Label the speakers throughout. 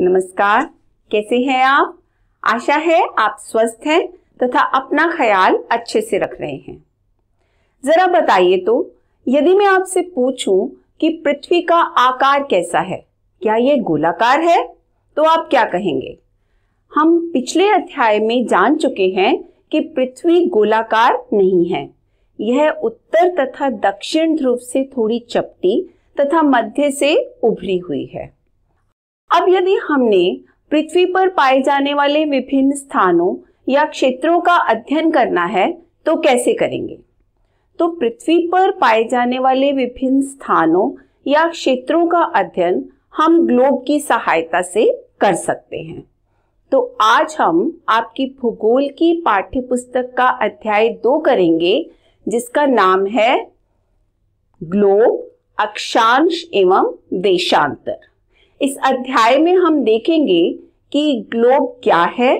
Speaker 1: नमस्कार कैसे हैं आप आशा है आप स्वस्थ हैं तथा अपना ख्याल अच्छे से रख रहे हैं जरा बताइए तो यदि मैं आपसे पूछूं कि पृथ्वी का आकार कैसा है क्या ये गोलाकार है तो आप क्या कहेंगे हम पिछले अध्याय में जान चुके हैं कि पृथ्वी गोलाकार नहीं है यह उत्तर तथा दक्षिण ध्रुव से थोड़ी चपटी तथा मध्य से उभरी हुई है अब यदि हमने पृथ्वी पर पाए जाने वाले विभिन्न स्थानों या क्षेत्रों का अध्ययन करना है तो कैसे करेंगे तो पृथ्वी पर पाए जाने वाले विभिन्न स्थानों या क्षेत्रों का अध्ययन हम ग्लोब की सहायता से कर सकते हैं तो आज हम आपकी भूगोल की पाठ्य पुस्तक का अध्याय दो करेंगे जिसका नाम है ग्लोब अक्षांश एवं देशांतर इस अध्याय में हम देखेंगे कि ग्लोब क्या है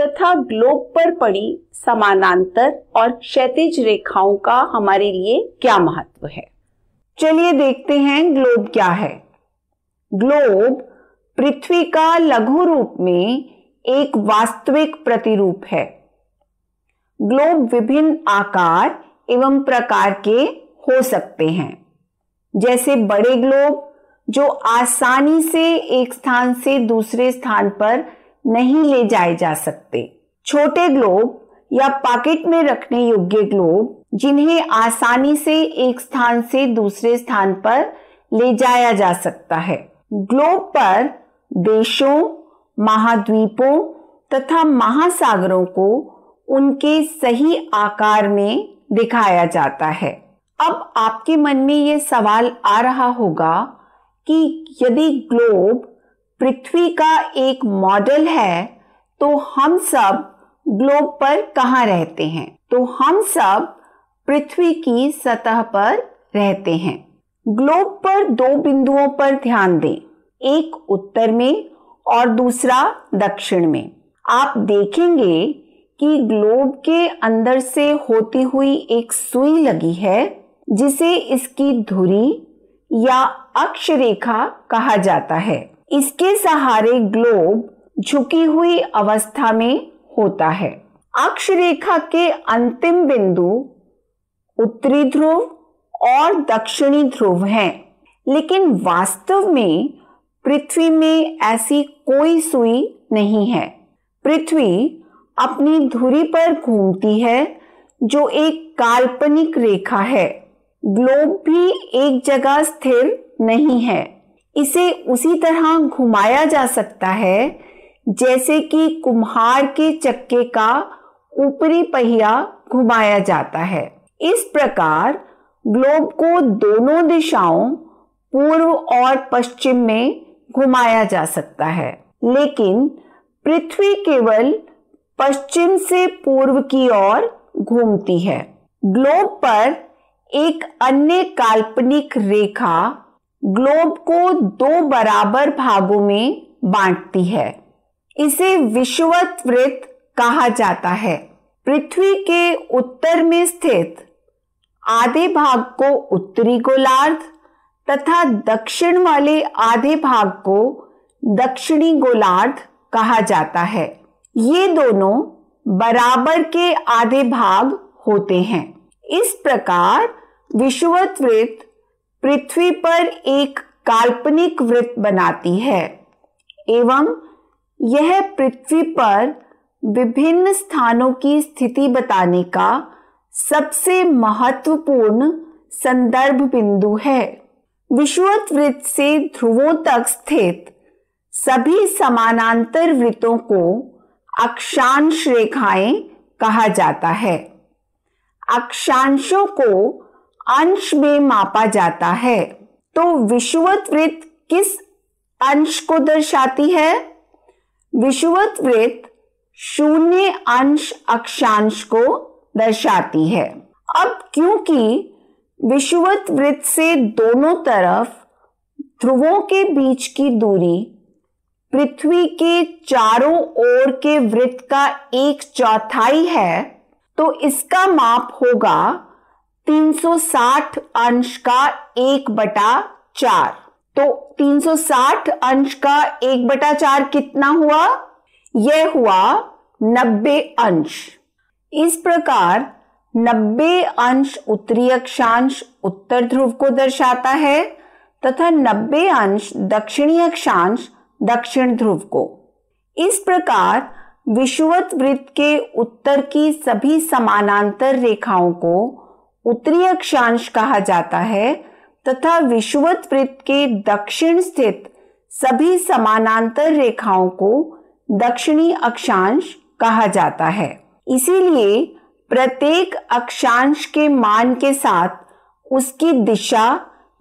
Speaker 1: तथा ग्लोब पर पड़ी समानांतर और क्षैतिज रेखाओं का हमारे लिए क्या महत्व है चलिए देखते हैं ग्लोब क्या है ग्लोब पृथ्वी का लघु रूप में एक वास्तविक प्रतिरूप है ग्लोब विभिन्न आकार एवं प्रकार के हो सकते हैं जैसे बड़े ग्लोब जो आसानी से एक स्थान से दूसरे स्थान पर नहीं ले जाए जा सकते छोटे ग्लोब या पॉकेट में रखने योग्य ग्लोब जिन्हें आसानी से एक स्थान से दूसरे स्थान पर ले जाया जा सकता है ग्लोब पर देशों महाद्वीपों तथा महासागरों को उनके सही आकार में दिखाया जाता है अब आपके मन में ये सवाल आ रहा होगा कि यदि ग्लोब पृथ्वी का एक मॉडल है तो हम सब ग्लोब पर कहाँ रहते हैं तो हम सब पृथ्वी की सतह पर रहते हैं ग्लोब पर दो बिंदुओं पर ध्यान दें एक उत्तर में और दूसरा दक्षिण में आप देखेंगे कि ग्लोब के अंदर से होती हुई एक सुई लगी है जिसे इसकी धुरी या रेखा कहा जाता है इसके सहारे ग्लोब झुकी हुई अवस्था में होता है अक्षरेखा के अंतिम बिंदु उत्तरी ध्रुव और दक्षिणी ध्रुव हैं लेकिन वास्तव में पृथ्वी में ऐसी कोई सुई नहीं है पृथ्वी अपनी धुरी पर घूमती है जो एक काल्पनिक रेखा है ग्लोब भी एक जगह स्थिर नहीं है इसे उसी तरह घुमाया जा सकता है जैसे कि कुम्हार के चक्के का ऊपरी पहिया घुमाया जाता है इस प्रकार ग्लोब को दोनों दिशाओं पूर्व और पश्चिम में घुमाया जा सकता है लेकिन पृथ्वी केवल पश्चिम से पूर्व की ओर घूमती है ग्लोब पर एक अन्य काल्पनिक रेखा ग्लोब को दो बराबर भागों में बांटती है इसे विश्ववत वृत्त कहा जाता है पृथ्वी के उत्तर में स्थित आधे भाग को उत्तरी गोलार्ध तथा दक्षिण वाले आधे भाग को दक्षिणी गोलार्ध कहा जाता है ये दोनों बराबर के आधे भाग होते हैं इस प्रकार विश्ववत वृत्त पृथ्वी पर एक काल्पनिक वृत्त बनाती है एवं यह पृथ्वी पर विभिन्न स्थानों की स्थिति बताने का सबसे महत्वपूर्ण संदर्भ बिंदु है विश्वत वृत्त से ध्रुवों तक स्थित सभी समानांतर वृत्तों को अक्षांश रेखाएं कहा जाता है अक्षांशों को अंश में मापा जाता है तो विषुवत वृत्त किस अंश को दर्शाती है विषुवत वृत्त शून्य अंश अक्षांश को दर्शाती है अब क्योंकि विषुवत वृत्त से दोनों तरफ ध्रुवों के बीच की दूरी पृथ्वी के चारों ओर के वृत्त का एक चौथाई है तो इसका माप होगा 360 अंश का एक बटा चार तो 360 अंश का एक बटा चार कितना हुआ यह हुआ 90 अंश इस प्रकार 90 अंश उत्तरी अक्षांश उत्तर ध्रुव को दर्शाता है तथा 90 अंश दक्षिणी अक्षांश दक्षिण ध्रुव को इस प्रकार विषुवत वृत्त के उत्तर की सभी समानांतर रेखाओं को उत्तरी अक्षांश कहा जाता है तथा विषुवत वृत्त के दक्षिण स्थित सभी समानांतर रेखाओं को दक्षिणी अक्षांश कहा जाता है इसीलिए प्रत्येक अक्षांश के मान के साथ उसकी दिशा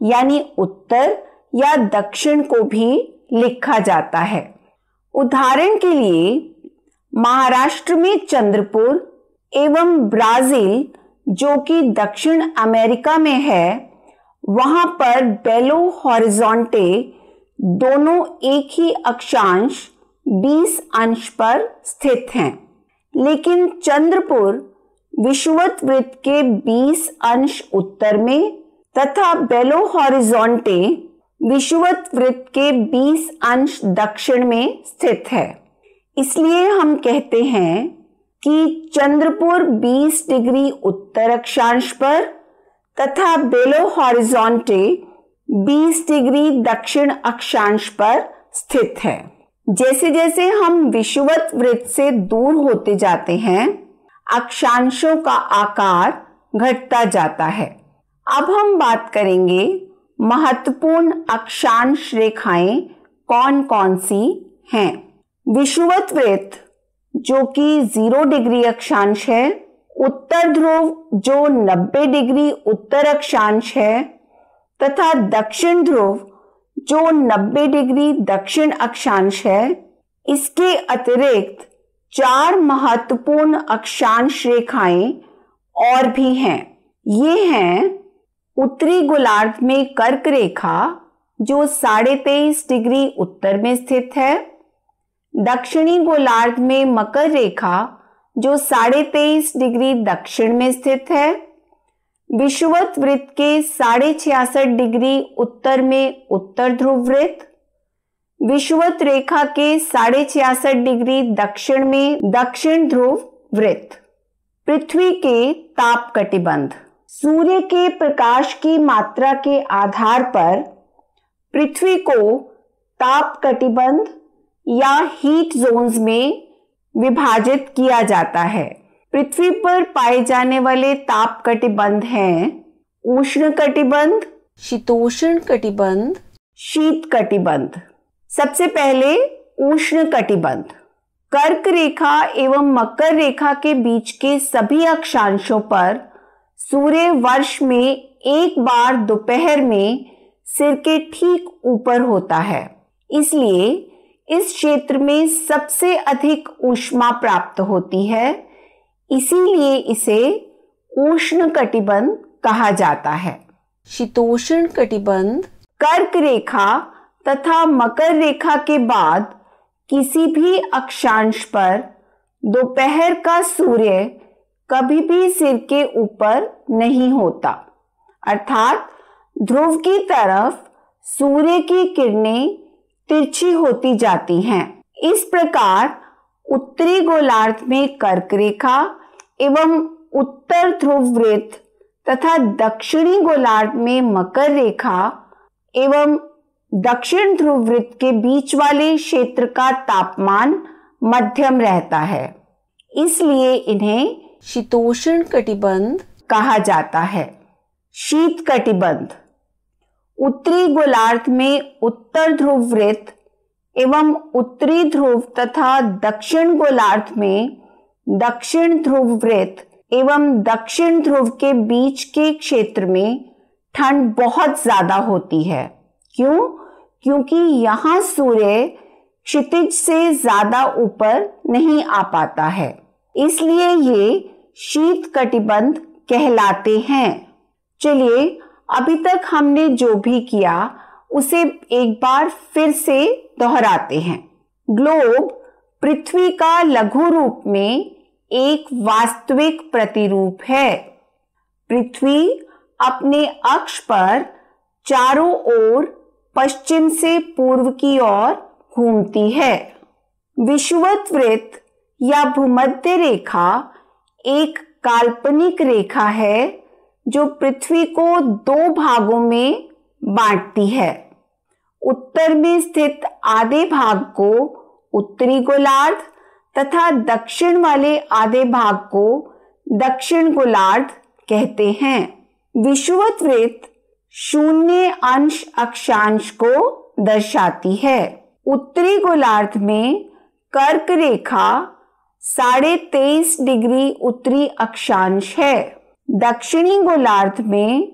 Speaker 1: यानी उत्तर या दक्षिण को भी लिखा जाता है उदाहरण के लिए महाराष्ट्र में चंद्रपुर एवं ब्राजील जो कि दक्षिण अमेरिका में है वहां पर बेलो हॉरिजोंटे दोनों एक ही अक्षांश 20 अंश पर स्थित हैं लेकिन चंद्रपुर विश्वत वृत्त के 20 अंश उत्तर में तथा बेलो हॉरिजोंटे विश्वत वृत्त के 20 अंश दक्षिण में स्थित है इसलिए हम कहते हैं कि चंद्रपुर 20 डिग्री उत्तर अक्षांश पर तथा बेलो हॉरिजॉन्टे 20 डिग्री दक्षिण अक्षांश पर स्थित है जैसे जैसे हम विषुवत वृत्त से दूर होते जाते हैं अक्षांशों का आकार घटता जाता है अब हम बात करेंगे महत्वपूर्ण अक्षांश रेखाएं कौन कौन सी हैं विषुवत वृत्त जो कि जीरो डिग्री अक्षांश है उत्तर ध्रुव जो नब्बे डिग्री उत्तर अक्षांश है तथा दक्षिण ध्रुव जो नब्बे डिग्री दक्षिण अक्षांश है इसके अतिरिक्त चार महत्वपूर्ण अक्षांश रेखाएं और भी हैं ये हैं उत्तरी गोलार्ध में कर्क रेखा जो साढ़े तेईस डिग्री उत्तर में स्थित है दक्षिणी गोलार्ध में मकर रेखा जो साढ़े तेईस डिग्री दक्षिण में स्थित है विश्ववत वृत्त के साढ़े छियासठ डिग्री उत्तर में उत्तर ध्रुव वृत्त विश्ववत रेखा के साढ़े छियासठ डिग्री दक्षिण में दक्षिण ध्रुव वृत्त पृथ्वी के ताप कटिबंध सूर्य के प्रकाश की मात्रा के आधार पर पृथ्वी को ताप कटिबंध या हीट जोन्स में विभाजित किया जाता है पृथ्वी पर पाए जाने वाले ताप कटिबंध हैं उष्ण कटिबंध शीतोष्ण कटिबंध शीत कटिबंध सबसे पहले उष्ण कटिबंध कर्क रेखा एवं मकर रेखा के बीच के सभी अक्षांशों पर सूर्य वर्ष में एक बार दोपहर में सिर के ठीक ऊपर होता है इसलिए इस क्षेत्र में सबसे अधिक ऊष्मा प्राप्त होती है इसीलिए इसे उष्ण कटिबंध कहा जाता है शीतोष्ण कटिबंध कर्क रेखा तथा मकर रेखा के बाद किसी भी अक्षांश पर दोपहर का सूर्य कभी भी सिर के ऊपर नहीं होता अर्थात ध्रुव की तरफ सूर्य की किरणें तिरछी होती जाती हैं। इस प्रकार उत्तरी गोलार्ध में कर्क रेखा एवं उत्तर ध्रुव वृत्त तथा दक्षिणी गोलार्ध में मकर रेखा एवं दक्षिण ध्रुव वृत्त के बीच वाले क्षेत्र का तापमान मध्यम रहता है इसलिए इन्हें शीतोष्ण कटिबंध कहा जाता है शीत कटिबंध उत्तरी गोलार्ध में उत्तर ध्रुव वृत्त एवं उत्तरी ध्रुव तथा दक्षिण गोलार्ध में दक्षिण ध्रुव वृत्त एवं दक्षिण ध्रुव के बीच के क्षेत्र में ठंड बहुत ज्यादा होती है क्यों क्योंकि यहाँ सूर्य क्षितिज से ज्यादा ऊपर नहीं आ पाता है इसलिए ये शीत कटिबंध कहलाते हैं चलिए अभी तक हमने जो भी किया उसे एक बार फिर से दोहराते हैं ग्लोब पृथ्वी का लघु रूप में एक वास्तविक प्रतिरूप है पृथ्वी अपने अक्ष पर चारों ओर पश्चिम से पूर्व की ओर घूमती है विश्वत वृत्त या भूमध्य रेखा एक काल्पनिक रेखा है जो पृथ्वी को दो भागों में बांटती है उत्तर में स्थित आधे भाग को उत्तरी गोलार्ध तथा दक्षिण वाले आधे भाग को दक्षिण गोलार्ध कहते हैं वृत्त शून्य अंश अक्षांश को दर्शाती है उत्तरी गोलार्ध में कर्क रेखा साढ़े तेईस डिग्री उत्तरी अक्षांश है दक्षिणी गोलार्ध में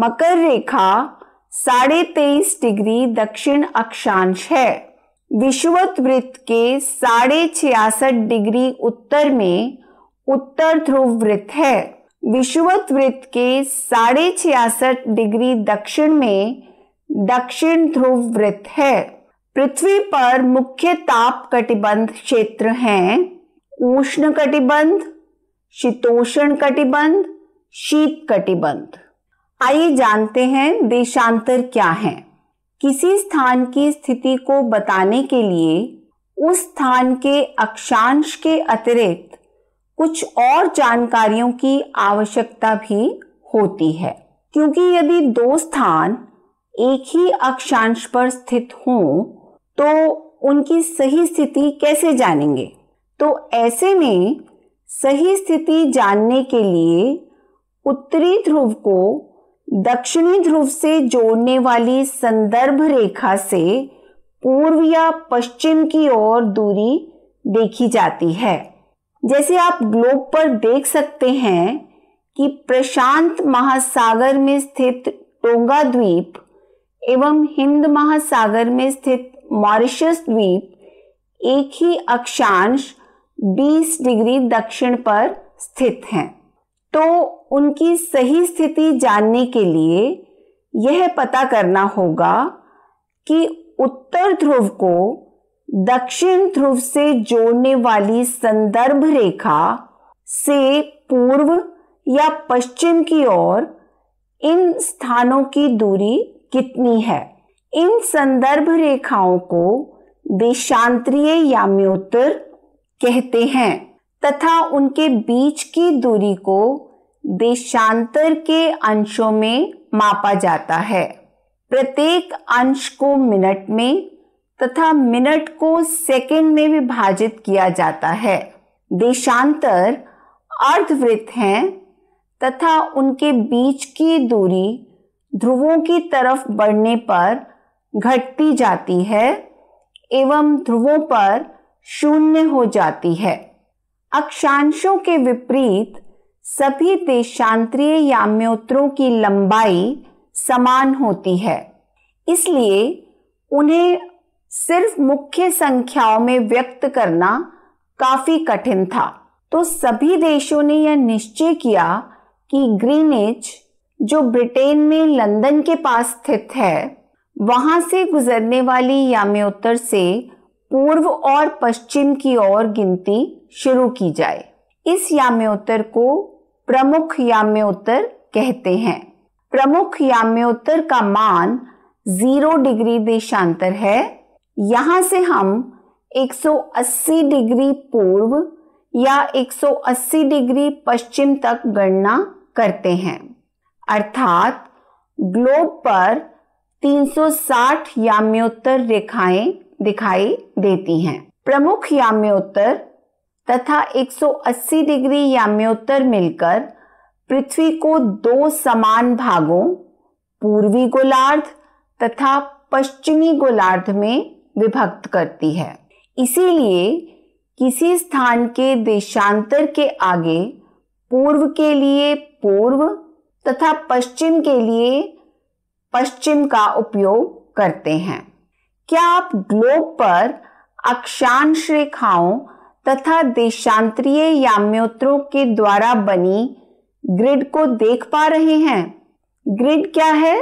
Speaker 1: मकर रेखा साढ़े तेईस डिग्री दक्षिण अक्षांश है विश्वत वृत्त के साढ़े छियासठ डिग्री उत्तर में उत्तर ध्रुव वृत्त है विश्वत वृत्त के साढ़े छियासठ डिग्री दक्षिण में दक्षिण ध्रुव वृत्त है पृथ्वी पर मुख्य ताप कटिबंध क्षेत्र हैं उष्ण कटिबंध शीतोष्ण कटिबंध शीत कटिबंध आइए जानते हैं देशांतर क्या है किसी स्थान की स्थिति को बताने के लिए उस स्थान के अक्षांश के अतिरिक्त कुछ और जानकारियों की आवश्यकता भी होती है क्योंकि यदि दो स्थान एक ही अक्षांश पर स्थित हों तो उनकी सही स्थिति कैसे जानेंगे तो ऐसे में सही स्थिति जानने के लिए उत्तरी ध्रुव को दक्षिणी ध्रुव से जोड़ने वाली संदर्भ रेखा से पूर्व या पश्चिम की ओर दूरी देखी जाती है जैसे आप ग्लोब पर देख सकते हैं कि प्रशांत महासागर में स्थित टोंगा द्वीप एवं हिंद महासागर में स्थित मॉरिशस द्वीप एक ही अक्षांश 20 डिग्री दक्षिण पर स्थित हैं तो उनकी सही स्थिति जानने के लिए यह पता करना होगा कि उत्तर ध्रुव को दक्षिण ध्रुव से जोड़ने वाली संदर्भ रेखा से पूर्व या पश्चिम की ओर इन स्थानों की दूरी कितनी है इन संदर्भ रेखाओं को देशांतरीय याम्योत्तर कहते हैं तथा उनके बीच की दूरी को देशांतर के अंशों में मापा जाता है प्रत्येक अंश को मिनट में तथा मिनट को सेकंड में विभाजित किया जाता है देशांतर अर्धवृत्त हैं तथा उनके बीच की दूरी ध्रुवों की तरफ बढ़ने पर घटती जाती है एवं ध्रुवों पर शून्य हो जाती है अक्षांशों के विपरीत सभी देशांतरीय याम्योत्रों की लंबाई समान होती है इसलिए उन्हें सिर्फ मुख्य संख्याओं में व्यक्त करना काफी कठिन था तो सभी देशों ने यह निश्चय किया कि ग्रीनिच जो ब्रिटेन में लंदन के पास स्थित है वहां से गुजरने वाली याम्योत्तर से पूर्व और पश्चिम की ओर गिनती शुरू की जाए इस याम्योत्तर को प्रमुख याम्योत्तर कहते हैं प्रमुख याम्योत्तर का मान जीरो डिग्री देशांतर है यहाँ से हम 180 डिग्री पूर्व या 180 डिग्री पश्चिम तक गणना करते हैं अर्थात ग्लोब पर 360 याम्योत्तर रेखाएं दिखाई देती हैं प्रमुख याम्योत्तर तथा 180 डिग्री याम्योत्तर मिलकर पृथ्वी को दो समान भागों पूर्वी गोलार्ध तथा पश्चिमी गोलार्ध में विभक्त करती है इसीलिए किसी स्थान के देशांतर के आगे पूर्व के लिए पूर्व तथा पश्चिम के लिए पश्चिम का उपयोग करते हैं क्या आप ग्लोब पर अक्षांश रेखाओं तथा देशांतरीय याम्योत्रों के द्वारा बनी ग्रिड को देख पा रहे हैं ग्रिड क्या है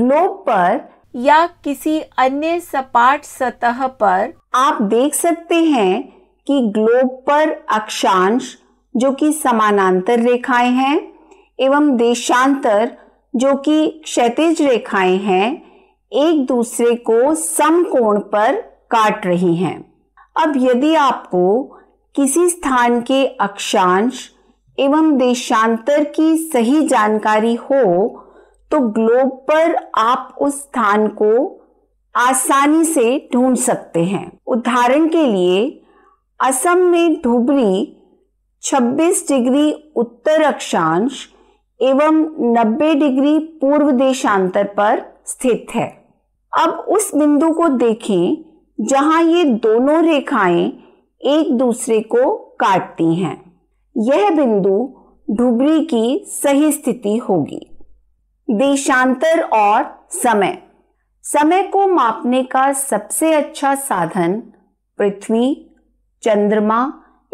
Speaker 1: ग्लोब पर या किसी अन्य सपाट सतह पर आप देख सकते हैं कि ग्लोब पर अक्षांश जो कि समानांतर रेखाएं हैं एवं देशांतर जो कि क्षैतिज रेखाएं हैं एक दूसरे को सम कोण पर काट रही हैं अब यदि आपको किसी स्थान के अक्षांश एवं देशांतर की सही जानकारी हो तो ग्लोब पर आप उस स्थान को आसानी से ढूंढ सकते हैं उदाहरण के लिए असम में धुबरी 26 डिग्री उत्तर अक्षांश एवं 90 डिग्री पूर्व देशांतर पर स्थित है अब उस बिंदु को देखें जहां ये दोनों रेखाएं एक दूसरे को काटती हैं यह बिंदु ढुबरी की सही स्थिति होगी देशांतर और समय समय को मापने का सबसे अच्छा साधन पृथ्वी चंद्रमा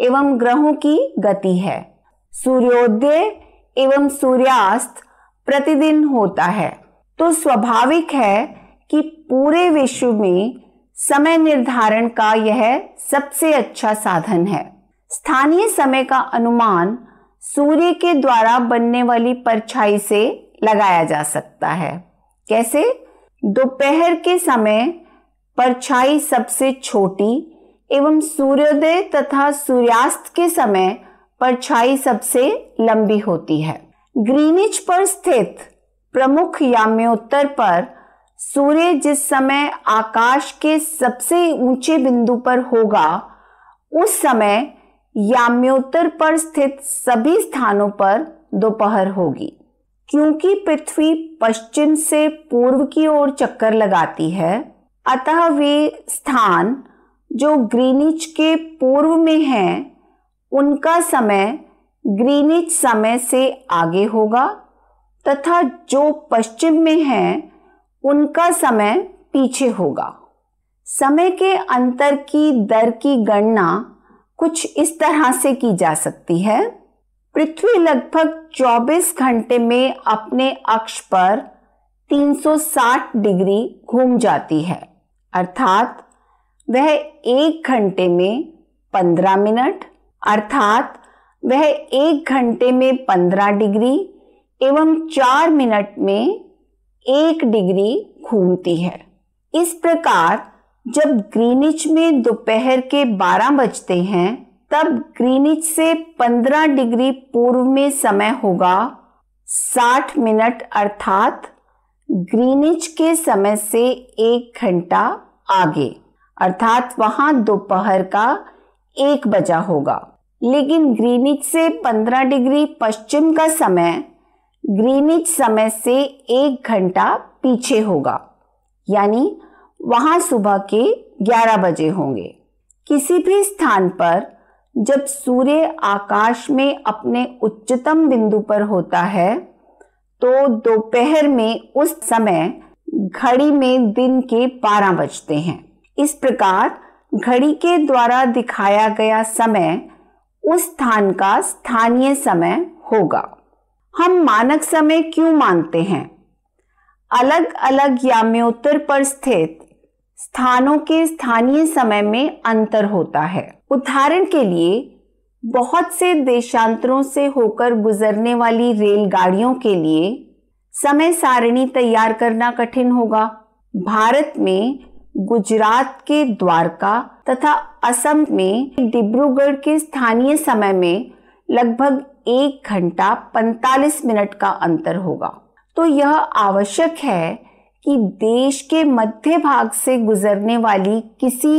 Speaker 1: एवं ग्रहों की गति है सूर्योदय एवं सूर्यास्त प्रतिदिन होता है तो स्वाभाविक है कि पूरे विश्व में समय निर्धारण का यह सबसे अच्छा साधन है स्थानीय समय का अनुमान सूर्य के द्वारा बनने वाली परछाई से लगाया जा सकता है कैसे दोपहर के समय परछाई सबसे छोटी एवं सूर्योदय तथा सूर्यास्त के समय परछाई सबसे लंबी होती है ग्रीनिच पर स्थित प्रमुख याम्योत्तर पर सूर्य जिस समय आकाश के सबसे ऊंचे बिंदु पर होगा उस समय याम्योत्तर पर स्थित सभी स्थानों पर दोपहर होगी क्योंकि पृथ्वी पश्चिम से पूर्व की ओर चक्कर लगाती है अतः वे स्थान जो ग्रीनिच के पूर्व में हैं उनका समय ग्रीनिच समय से आगे होगा तथा जो पश्चिम में हैं उनका समय पीछे होगा समय के अंतर की दर की गणना कुछ इस तरह से की जा सकती है पृथ्वी लगभग 24 घंटे में अपने अक्ष पर 360 डिग्री घूम जाती है अर्थात वह एक घंटे में 15 मिनट अर्थात वह एक घंटे में 15 डिग्री एवं चार मिनट में एक डिग्री घूमती है इस प्रकार जब ग्रीनिच में दोपहर के 12 बजते हैं तब ग्रीनिच से 15 डिग्री पूर्व में समय होगा 60 मिनट अर्थात ग्रीनिच के समय से एक घंटा आगे अर्थात वहां दोपहर का एक बजा होगा लेकिन ग्रीनिच से 15 डिग्री पश्चिम का समय ग्रीनिच समय से एक घंटा पीछे होगा यानी वहाँ सुबह के 11 बजे होंगे किसी भी स्थान पर जब सूर्य आकाश में अपने उच्चतम बिंदु पर होता है तो दोपहर में उस समय घड़ी में दिन के 12 बजते हैं इस प्रकार घड़ी के द्वारा दिखाया गया समय उस स्थान का स्थानीय समय होगा हम मानक समय क्यों मानते हैं अलग अलग याम्योत्तर पर स्थित स्थानों के स्थानीय समय में अंतर होता है उदाहरण के लिए बहुत से देशांतरों से होकर गुजरने वाली रेलगाड़ियों के लिए समय सारणी तैयार करना कठिन होगा भारत में गुजरात के द्वारका तथा असम में डिब्रूगढ़ के स्थानीय समय में लगभग एक घंटा 45 मिनट का अंतर होगा तो यह आवश्यक है कि देश के मध्य भाग से गुजरने वाली किसी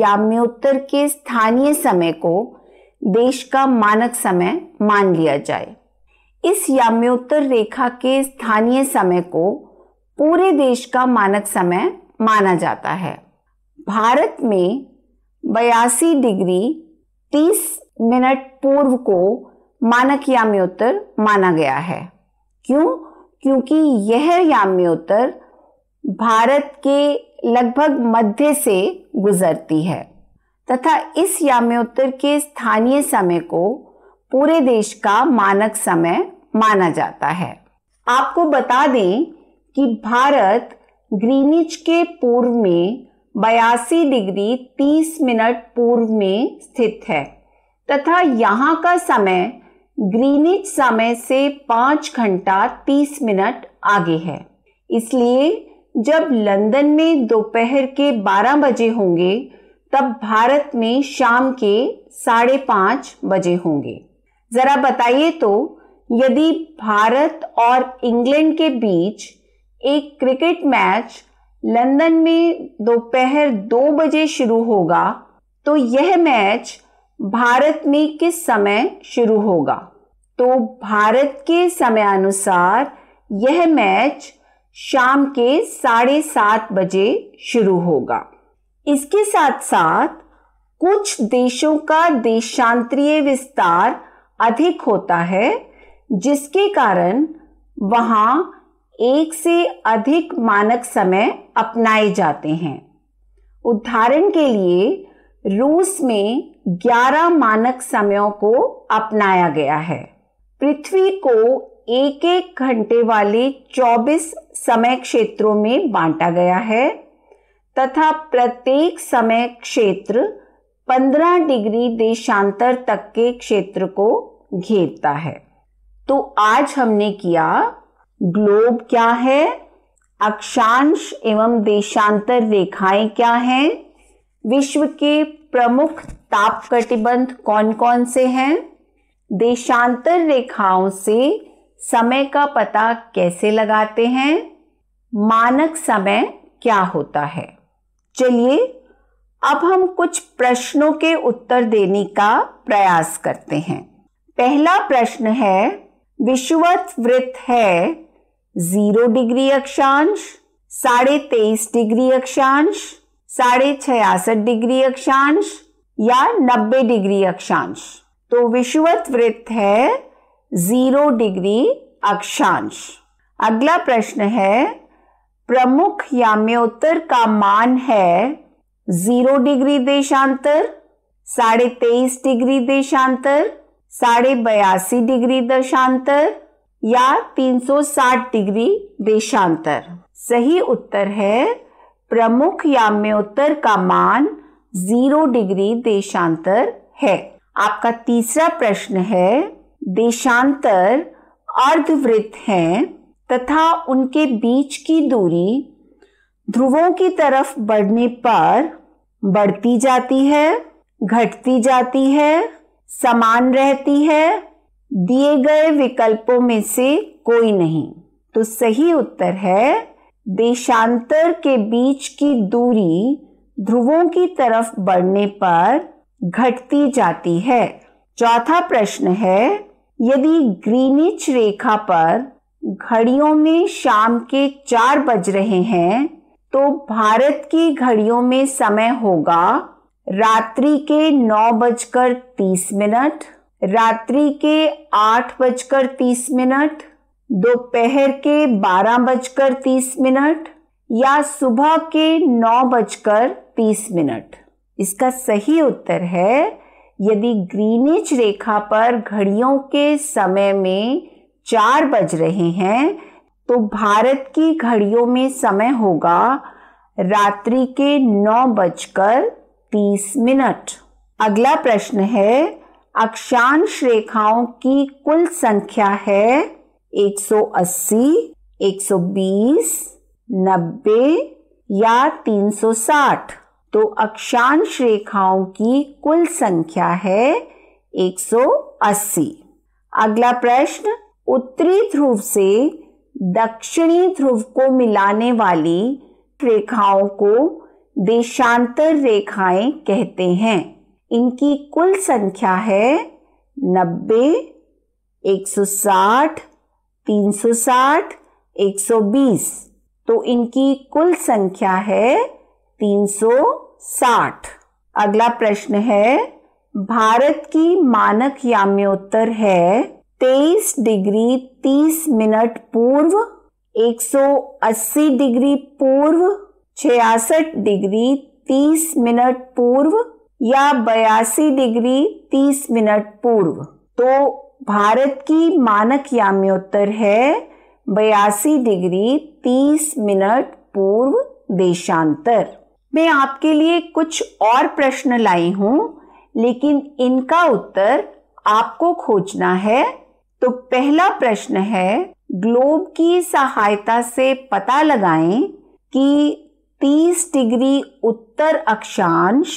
Speaker 1: याम्योत्तर के स्थानीय समय को देश का मानक समय मान लिया जाए इस याम्योत्तर रेखा के स्थानीय समय को पूरे देश का मानक समय माना जाता है भारत में बयासी डिग्री तीस मिनट पूर्व को मानक याम्योत्तर माना गया है क्यों क्योंकि यह याम्योत्तर भारत के लगभग मध्य से गुजरती है तथा इस याम्योत्तर के स्थानीय समय को पूरे देश का मानक समय माना जाता है आपको बता दें कि भारत ग्रीनिच के पूर्व में बयासी डिग्री 30 मिनट पूर्व में स्थित है तथा यहाँ का समय ग्रीनिच समय से पांच घंटा तीस मिनट आगे है इसलिए जब लंदन में दोपहर के बारह बजे होंगे तब भारत में शाम के साढ़े पांच बजे होंगे ज़रा बताइए तो यदि भारत और इंग्लैंड के बीच एक क्रिकेट मैच लंदन में दोपहर दो बजे शुरू होगा तो यह मैच भारत में किस समय शुरू होगा तो भारत के समयानुसार यह मैच शाम के साढ़े सात बजे शुरू होगा इसके साथ साथ कुछ देशों का देशांतरीय विस्तार अधिक होता है जिसके कारण वहां एक से अधिक मानक समय अपनाए जाते हैं उदाहरण के लिए रूस में ग्यारह मानक समयों को अपनाया गया है पृथ्वी को एक एक घंटे वाले 24 समय क्षेत्रों में बांटा गया है तथा प्रत्येक समय क्षेत्र 15 डिग्री देशांतर तक के क्षेत्र को घेरता है तो आज हमने किया ग्लोब क्या है अक्षांश एवं देशांतर रेखाएं क्या हैं विश्व के प्रमुख ताप कटिबंध कौन कौन से हैं देशांतर रेखाओं से समय का पता कैसे लगाते हैं मानक समय क्या होता है चलिए अब हम कुछ प्रश्नों के उत्तर देने का प्रयास करते हैं पहला प्रश्न है विषुवत वृत्त है जीरो डिग्री अक्षांश साढ़े तेईस डिग्री अक्षांश साढ़े छियासठ डिग्री अक्षांश या 90 डिग्री अक्षांश तो विषुवत वृत्त है जीरो डिग्री अक्षांश अगला प्रश्न है प्रमुख याम्योत्तर का मान है जीरो डिग्री देशांतर साढ़े तेईस डिग्री देशांतर साढ़े बयासी डिग्री दशांतर या 360 डिग्री देशांतर सही उत्तर है प्रमुख याम्योत्तर का मान जीरो डिग्री देशांतर है आपका तीसरा प्रश्न है देशांतर अर्धवृत्त हैं तथा उनके बीच की दूरी ध्रुवों की तरफ बढ़ने पर बढ़ती जाती है घटती जाती है समान रहती है दिए गए विकल्पों में से कोई नहीं तो सही उत्तर है देशांतर के बीच की दूरी ध्रुवों की तरफ बढ़ने पर घटती जाती है चौथा प्रश्न है यदि ग्रीनिच रेखा पर घड़ियों में शाम के चार बज रहे हैं तो भारत की घड़ियों में समय होगा रात्रि के नौ बजकर तीस मिनट रात्रि के आठ बजकर तीस मिनट दोपहर के बारह बजकर तीस मिनट या सुबह के नौ बजकर तीस मिनट इसका सही उत्तर है यदि ग्रीनिच रेखा पर घड़ियों के समय में चार बज रहे हैं तो भारत की घड़ियों में समय होगा रात्रि के नौ बजकर तीस मिनट अगला प्रश्न है अक्षांश रेखाओं की कुल संख्या है 180, 120, 90 या 360 तो अक्षांश रेखाओं की कुल संख्या है 180। अगला प्रश्न उत्तरी ध्रुव से दक्षिणी ध्रुव को मिलाने वाली रेखाओं को देशांतर रेखाएं कहते हैं इनकी कुल संख्या है 90, 160, 360, 120। तो इनकी कुल संख्या है 360। साठ अगला प्रश्न है भारत की मानक याम्योत्तर है तेईस डिग्री तीस मिनट पूर्व 180 डिग्री पूर्व छियासठ डिग्री तीस मिनट पूर्व या बयासी डिग्री तीस मिनट पूर्व तो भारत की मानक याम्योत्तर है बयासी डिग्री तीस मिनट पूर्व देशांतर मैं आपके लिए कुछ और प्रश्न लाई हूं लेकिन इनका उत्तर आपको खोजना है तो पहला प्रश्न है ग्लोब की सहायता से पता लगाएं कि 30 डिग्री उत्तर अक्षांश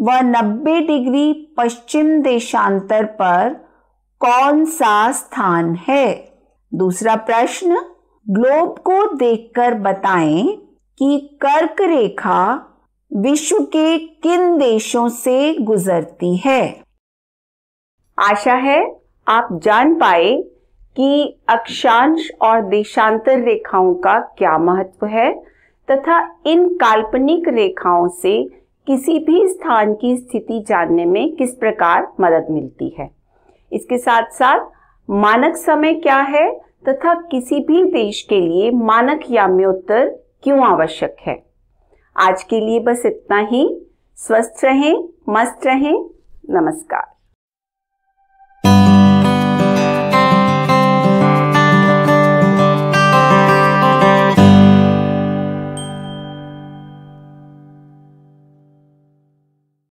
Speaker 1: व 90 डिग्री पश्चिम देशांतर पर कौन सा स्थान है दूसरा प्रश्न ग्लोब को देखकर बताएं कि कर्क रेखा विश्व के किन देशों से गुजरती है आशा है आप जान पाए कि अक्षांश और देशांतर रेखाओं का क्या महत्व है तथा इन काल्पनिक रेखाओं से किसी भी स्थान की स्थिति जानने में किस प्रकार मदद मिलती है इसके साथ साथ मानक समय क्या है तथा किसी भी देश के लिए मानक याम्योत्तर क्यों आवश्यक है आज के लिए बस इतना ही स्वस्थ रहें मस्त रहें नमस्कार